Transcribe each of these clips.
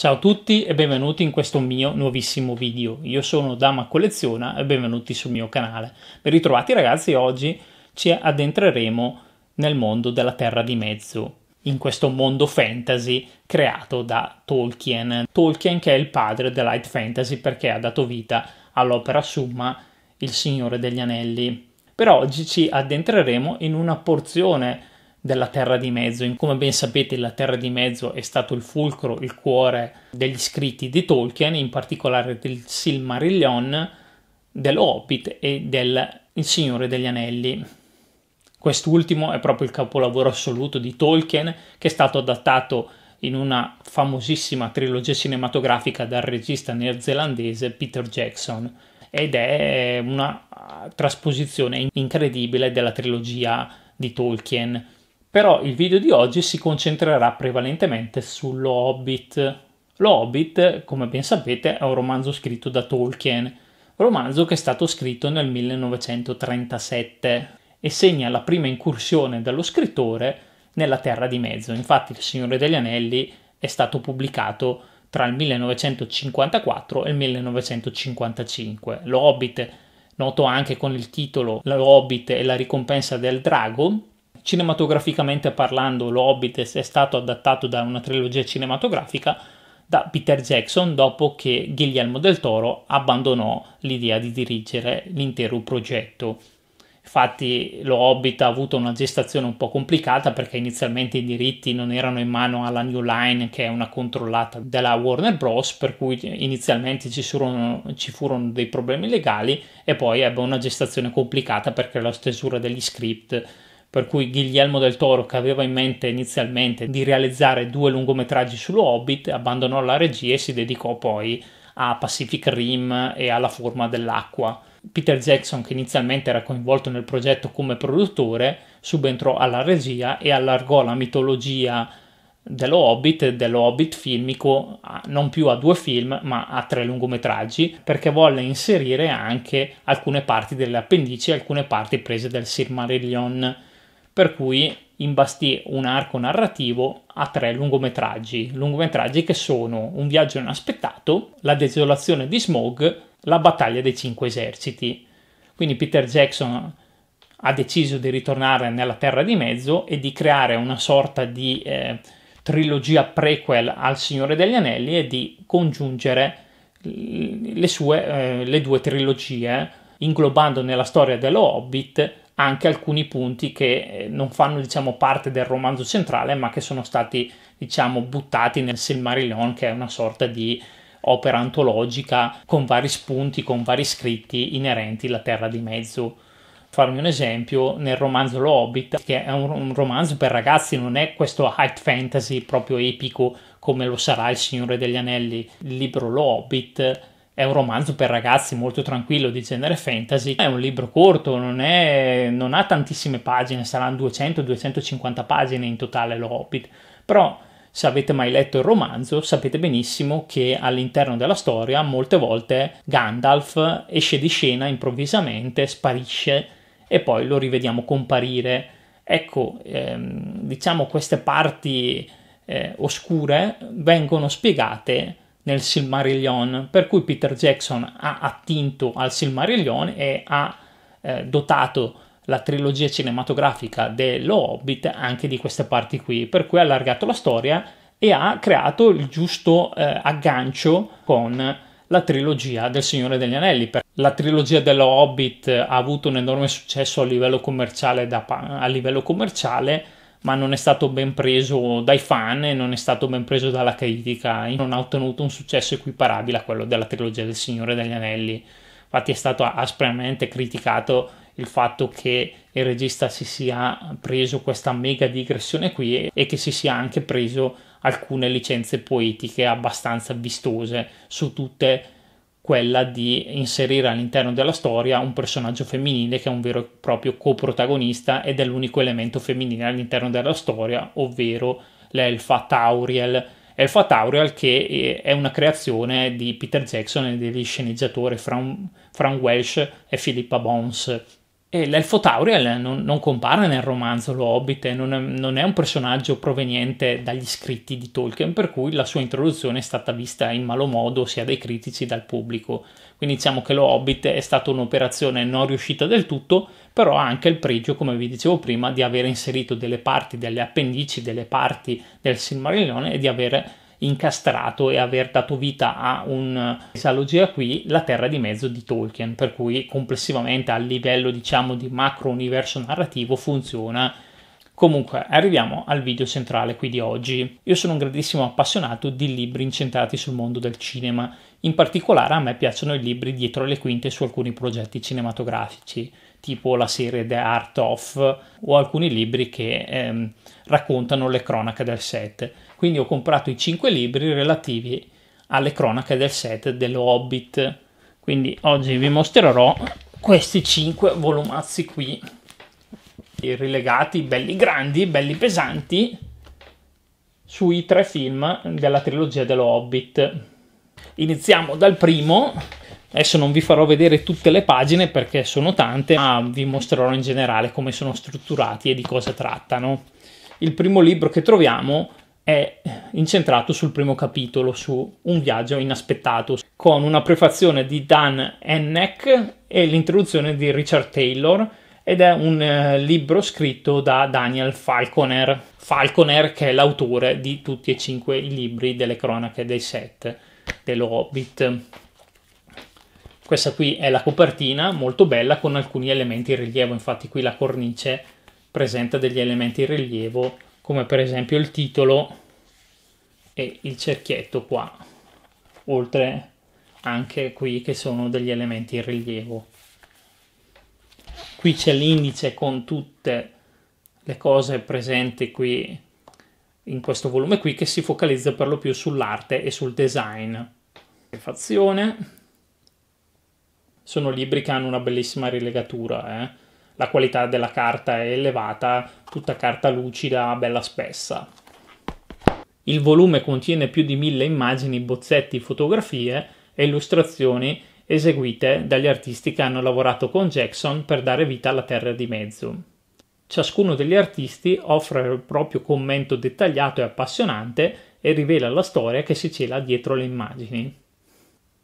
Ciao a tutti e benvenuti in questo mio nuovissimo video. Io sono Dama Colleziona e benvenuti sul mio canale. Ben ritrovati ragazzi, oggi ci addentreremo nel mondo della Terra di Mezzo, in questo mondo fantasy creato da Tolkien. Tolkien che è il padre del light fantasy perché ha dato vita all'opera summa Il Signore degli Anelli. Per oggi ci addentreremo in una porzione della Terra di Mezzo. Come ben sapete, la Terra di Mezzo è stato il fulcro, il cuore degli scritti di Tolkien, in particolare del Silmarillion, dell'Hobbit e del Il Signore degli Anelli. Quest'ultimo è proprio il capolavoro assoluto di Tolkien, che è stato adattato in una famosissima trilogia cinematografica dal regista neozelandese Peter Jackson ed è una trasposizione incredibile della trilogia di Tolkien, però il video di oggi si concentrerà prevalentemente sullo Hobbit. Lo Hobbit, come ben sapete, è un romanzo scritto da Tolkien, romanzo che è stato scritto nel 1937 e segna la prima incursione dello scrittore nella Terra di Mezzo. Infatti Il Signore degli Anelli è stato pubblicato tra il 1954 e il 1955. Lo Hobbit, noto anche con il titolo Lo Hobbit e la ricompensa del drago, cinematograficamente parlando, L'Hobbit è stato adattato da una trilogia cinematografica da Peter Jackson dopo che Guillermo del Toro abbandonò l'idea di dirigere l'intero progetto. Infatti, lo Hobbit ha avuto una gestazione un po' complicata perché inizialmente i diritti non erano in mano alla New Line, che è una controllata della Warner Bros., per cui inizialmente ci furono, ci furono dei problemi legali e poi ebbe una gestazione complicata perché la stesura degli script per cui Guglielmo del Toro, che aveva in mente inizialmente di realizzare due lungometraggi sullo Hobbit, abbandonò la regia e si dedicò poi a Pacific Rim e alla forma dell'acqua. Peter Jackson, che inizialmente era coinvolto nel progetto come produttore, subentrò alla regia e allargò la mitologia dello Hobbit dello Hobbit filmico non più a due film ma a tre lungometraggi perché volle inserire anche alcune parti delle appendici e alcune parti prese dal Silmarillion per cui imbastì un arco narrativo a tre lungometraggi, lungometraggi che sono Un viaggio inaspettato, La desolazione di Smog, La battaglia dei cinque eserciti. Quindi Peter Jackson ha deciso di ritornare nella Terra di Mezzo e di creare una sorta di eh, trilogia prequel al Signore degli Anelli e di congiungere le sue eh, le due trilogie, inglobando nella storia dello Hobbit anche alcuni punti che eh, non fanno diciamo, parte del romanzo centrale ma che sono stati diciamo, buttati nel Silmarillion che è una sorta di opera antologica con vari spunti, con vari scritti inerenti alla Terra di Mezzo. Farmi un esempio, nel romanzo Lo Hobbit, che è un, un romanzo per ragazzi, non è questo high fantasy proprio epico come lo sarà Il Signore degli Anelli. Il libro Lo Hobbit è un romanzo per ragazzi molto tranquillo di genere fantasy, è un libro corto, non, è, non ha tantissime pagine, saranno 200-250 pagine in totale lo Hobbit, però se avete mai letto il romanzo sapete benissimo che all'interno della storia molte volte Gandalf esce di scena improvvisamente, sparisce e poi lo rivediamo comparire. Ecco, ehm, diciamo queste parti eh, oscure vengono spiegate nel Silmarillion, per cui Peter Jackson ha attinto al Silmarillion e ha eh, dotato la trilogia cinematografica dello Hobbit anche di queste parti qui, per cui ha allargato la storia e ha creato il giusto eh, aggancio con la trilogia del Signore degli Anelli. La trilogia dello Hobbit ha avuto un enorme successo a livello commerciale, da, a livello commerciale ma non è stato ben preso dai fan e non è stato ben preso dalla critica non ha ottenuto un successo equiparabile a quello della trilogia del Signore degli Anelli. Infatti è stato aspramente criticato il fatto che il regista si sia preso questa mega digressione qui e che si sia anche preso alcune licenze poetiche abbastanza vistose su tutte le quella di inserire all'interno della storia un personaggio femminile che è un vero e proprio coprotagonista ed è l'unico elemento femminile all'interno della storia, ovvero l'elfa Tauriel. Elfa Tauriel che eh, è una creazione di Peter Jackson e degli sceneggiatori Fran, Fran Welsh e Philippa Bones e l'elfo Tauriel non, non, compare nel romanzo Lo Hobbit, non è, non è, un personaggio proveniente dagli scritti di Tolkien, per cui la sua introduzione è stata vista in malo modo sia dai critici che dal pubblico. Quindi diciamo che Lo Hobbit è stata un'operazione non riuscita del tutto, però ha anche il pregio, come vi dicevo prima, di aver inserito delle parti, delle appendici, delle parti del Silmarillion e di avere incastrato e aver dato vita a un'esalogia qui, la terra di mezzo di Tolkien, per cui complessivamente a livello diciamo di macro universo narrativo funziona Comunque, arriviamo al video centrale qui di oggi. Io sono un grandissimo appassionato di libri incentrati sul mondo del cinema. In particolare a me piacciono i libri dietro le quinte su alcuni progetti cinematografici, tipo la serie The Art of o alcuni libri che ehm, raccontano le cronache del set. Quindi ho comprato i cinque libri relativi alle cronache del set dello Hobbit. Quindi oggi vi mostrerò questi cinque volumazzi qui, rilegati, belli grandi, belli pesanti, sui tre film della trilogia dello Hobbit. Iniziamo dal primo, Adesso non vi farò vedere tutte le pagine perché sono tante, ma vi mostrerò in generale come sono strutturati e di cosa trattano. Il primo libro che troviamo è incentrato sul primo capitolo, su un viaggio inaspettato, con una prefazione di Dan Henneck e l'introduzione di Richard Taylor ed è un eh, libro scritto da Daniel Falconer, Falconer che è l'autore di tutti e cinque i libri delle cronache dei set dello Hobbit. Questa qui è la copertina, molto bella, con alcuni elementi in rilievo, infatti qui la cornice presenta degli elementi in rilievo come per esempio il titolo e il cerchietto qua, oltre anche qui che sono degli elementi in rilievo. Qui c'è l'indice con tutte le cose presenti qui in questo volume qui che si focalizza per lo più sull'arte e sul design. Fazione. Sono libri che hanno una bellissima rilegatura, eh? la qualità della carta è elevata, tutta carta lucida, bella spessa. Il volume contiene più di mille immagini, bozzetti, fotografie e illustrazioni eseguite dagli artisti che hanno lavorato con Jackson per dare vita alla Terra di Mezzo. Ciascuno degli artisti offre il proprio commento dettagliato e appassionante e rivela la storia che si cela dietro le immagini.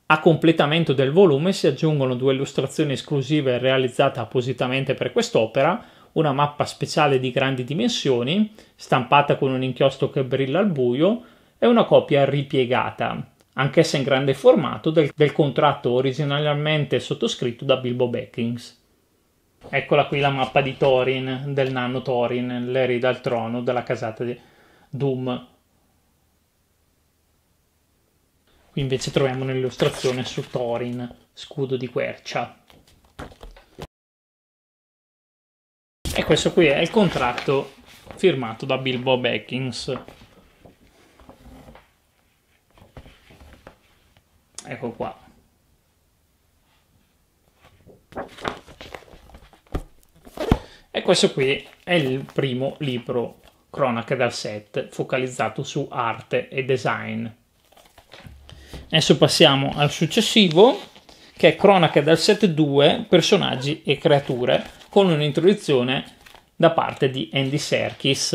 A completamento del volume si aggiungono due illustrazioni esclusive realizzate appositamente per quest'opera una mappa speciale di grandi dimensioni, stampata con un inchiostro che brilla al buio, e una copia ripiegata, anch'essa in grande formato, del, del contratto originariamente sottoscritto da Bilbo Backings. Eccola qui la mappa di Thorin, del nano Thorin, l'erede dal trono della casata di Doom. Qui invece troviamo un'illustrazione su Thorin, scudo di quercia. E questo qui è il contratto firmato da Bill Bob Atkins. Ecco qua. E questo qui è il primo libro cronaca dal set focalizzato su arte e design. Adesso passiamo al successivo che è cronaca dal set 2 personaggi e creature con un'introduzione da parte di Andy Serkis,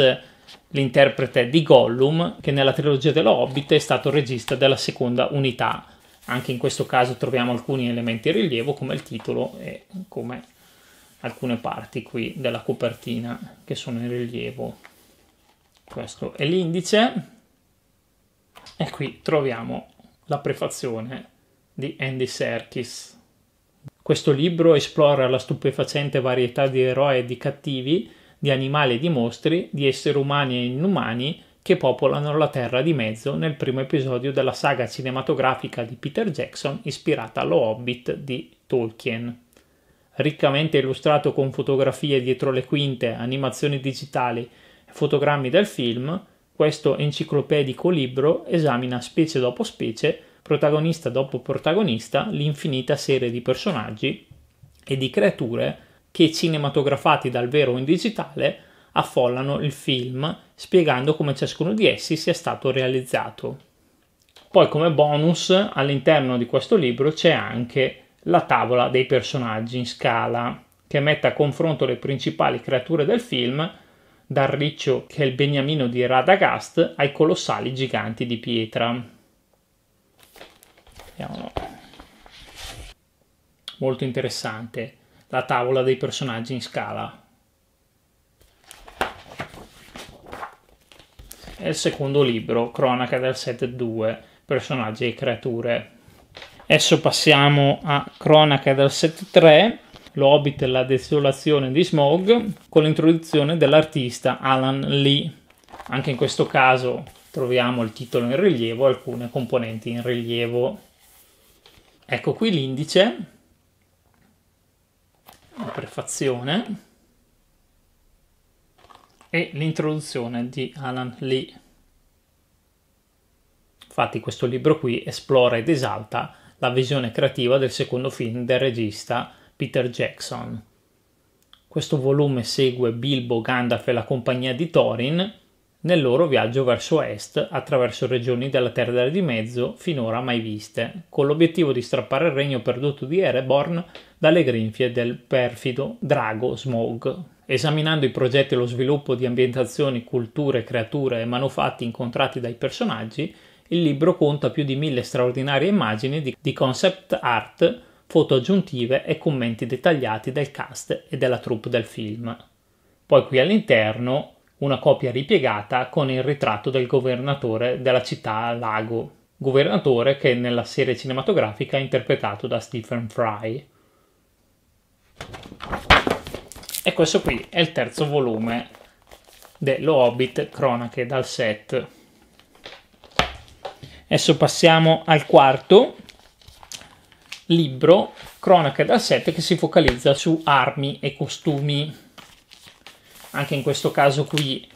l'interprete di Gollum, che nella trilogia dello Hobbit è stato regista della seconda unità. Anche in questo caso troviamo alcuni elementi in rilievo come il titolo e come alcune parti qui della copertina che sono in rilievo. Questo è l'indice e qui troviamo la prefazione di Andy Serkis. Questo libro esplora la stupefacente varietà di eroi e di cattivi, di animali e di mostri, di esseri umani e inumani che popolano la Terra di Mezzo nel primo episodio della saga cinematografica di Peter Jackson ispirata allo Hobbit di Tolkien. Riccamente illustrato con fotografie dietro le quinte, animazioni digitali e fotogrammi del film, questo enciclopedico libro esamina specie dopo specie protagonista dopo protagonista, l'infinita serie di personaggi e di creature che, cinematografati dal vero in digitale, affollano il film spiegando come ciascuno di essi sia stato realizzato. Poi come bonus all'interno di questo libro c'è anche la tavola dei personaggi in scala che mette a confronto le principali creature del film dal riccio che è il beniamino di Radagast ai colossali giganti di pietra. Vediamolo. Molto interessante. La tavola dei personaggi in scala. È il secondo libro, Cronaca del Set 2, personaggi e creature. Adesso passiamo a Cronaca del Set 3, L'Hobbit e la desolazione di Smog, con l'introduzione dell'artista Alan Lee. Anche in questo caso troviamo il titolo in rilievo e alcune componenti in rilievo Ecco qui l'indice, la prefazione e l'introduzione di Alan Lee. Infatti questo libro qui esplora ed esalta la visione creativa del secondo film del regista Peter Jackson. Questo volume segue Bilbo, Gandalf e la compagnia di Thorin nel loro viaggio verso est attraverso regioni della Terra di Mezzo finora mai viste, con l'obiettivo di strappare il regno perduto di Ereborn dalle grinfie del perfido drago Smog. Esaminando i progetti e lo sviluppo di ambientazioni, culture, creature e manufatti incontrati dai personaggi, il libro conta più di mille straordinarie immagini di, di concept art, foto aggiuntive e commenti dettagliati del cast e della troupe del film. Poi qui all'interno una copia ripiegata con il ritratto del governatore della città Lago, governatore che nella serie cinematografica è interpretato da Stephen Fry. E questo qui è il terzo volume dello Hobbit Cronache dal set. Adesso passiamo al quarto libro, Cronache dal set, che si focalizza su armi e costumi. Anche in questo caso qui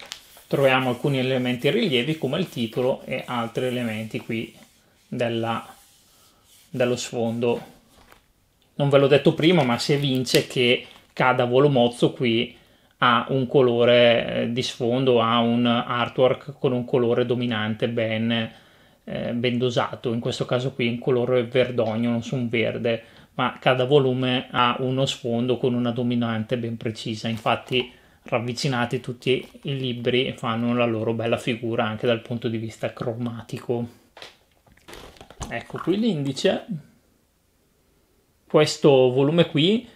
troviamo alcuni elementi rilievi come il titolo e altri elementi qui della, dello sfondo. Non ve l'ho detto prima, ma si evince che cada volo mozzo qui ha un colore eh, di sfondo, ha un artwork con un colore dominante ben, eh, ben dosato, in questo caso qui un colore verdogno, non su un verde, ma cada volume ha uno sfondo con una dominante ben precisa. Infatti ravvicinati tutti i libri e fanno la loro bella figura anche dal punto di vista cromatico. Ecco qui l'indice. Questo volume qui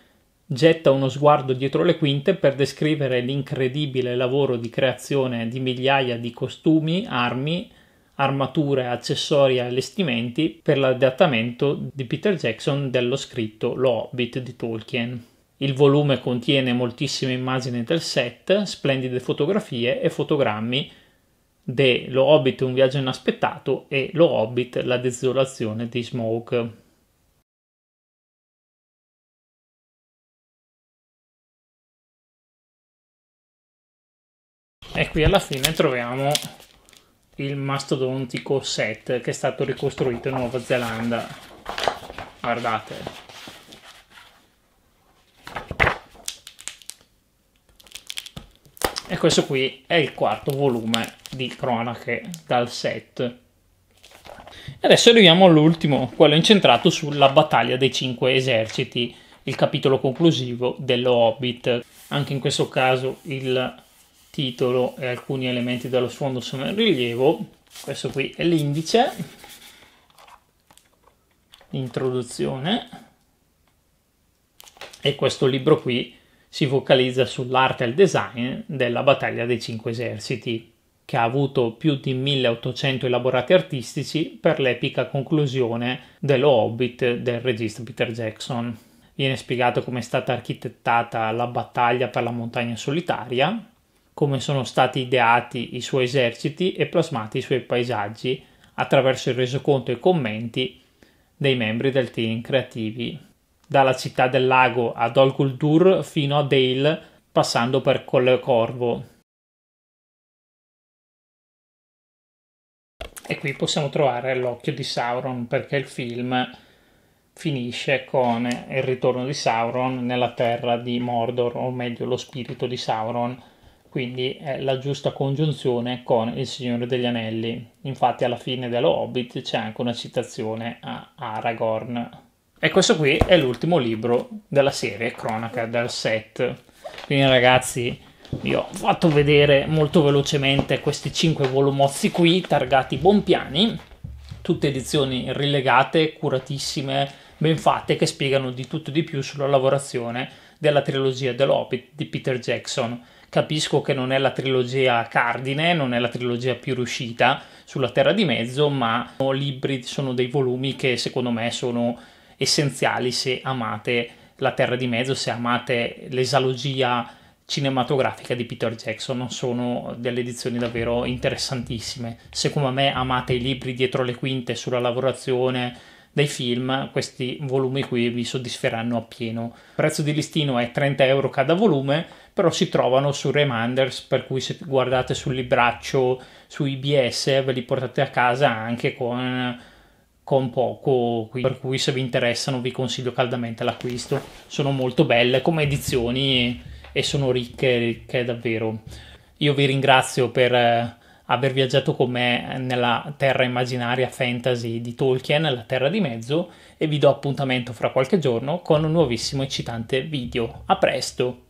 getta uno sguardo dietro le quinte per descrivere l'incredibile lavoro di creazione di migliaia di costumi, armi, armature, accessori e allestimenti per l'adattamento di Peter Jackson dello scritto Lo Hobbit di Tolkien. Il volume contiene moltissime immagini del set, splendide fotografie e fotogrammi de Lo Hobbit un viaggio inaspettato e Lo Hobbit la desolazione di Smoke. E qui alla fine troviamo il mastodontico set che è stato ricostruito in Nuova Zelanda. Guardate. E questo qui è il quarto volume di cronache dal set. Adesso arriviamo all'ultimo, quello incentrato sulla battaglia dei cinque eserciti, il capitolo conclusivo dello Hobbit. Anche in questo caso il titolo e alcuni elementi dello sfondo sono in rilievo. Questo qui è l'indice, l'introduzione e questo libro qui si focalizza sull'arte e il design della battaglia dei cinque eserciti, che ha avuto più di 1800 elaborati artistici per l'epica conclusione dello Hobbit del regista Peter Jackson. Viene spiegato come è stata architettata la battaglia per la montagna solitaria, come sono stati ideati i suoi eserciti e plasmati i suoi paesaggi attraverso il resoconto e i commenti dei membri del team creativi dalla città del lago ad Olkultur fino a Dale, passando per Collecorvo. E qui possiamo trovare l'occhio di Sauron perché il film finisce con il ritorno di Sauron nella terra di Mordor, o meglio lo spirito di Sauron, quindi è la giusta congiunzione con il Signore degli Anelli. Infatti alla fine dello Hobbit c'è anche una citazione a Aragorn, e questo qui è l'ultimo libro della serie Cronaca del set. Quindi ragazzi, vi ho fatto vedere molto velocemente questi 5 volumozzi qui, targati Bonpiani, tutte edizioni rilegate, curatissime, ben fatte, che spiegano di tutto e di più sulla lavorazione della trilogia dell'Opit di Peter Jackson. Capisco che non è la trilogia cardine, non è la trilogia più riuscita sulla Terra di Mezzo, ma sono libri, sono dei volumi che secondo me sono essenziali se amate la Terra di Mezzo, se amate l'esalogia cinematografica di Peter Jackson, sono delle edizioni davvero interessantissime. Se come me amate i libri dietro le quinte sulla lavorazione dei film, questi volumi qui vi soddisferanno appieno. Il prezzo di listino è 30 euro cada volume, però si trovano su Reminders, per cui se guardate sul libraccio su IBS ve li portate a casa anche con con poco, per cui se vi interessano vi consiglio caldamente l'acquisto. Sono molto belle come edizioni e, sono ricche, ricche davvero. Io vi ringrazio per eh, aver viaggiato con me nella terra immaginaria fantasy di Tolkien, la terra di mezzo, e vi do appuntamento fra qualche giorno con un nuovissimo eccitante video. A presto!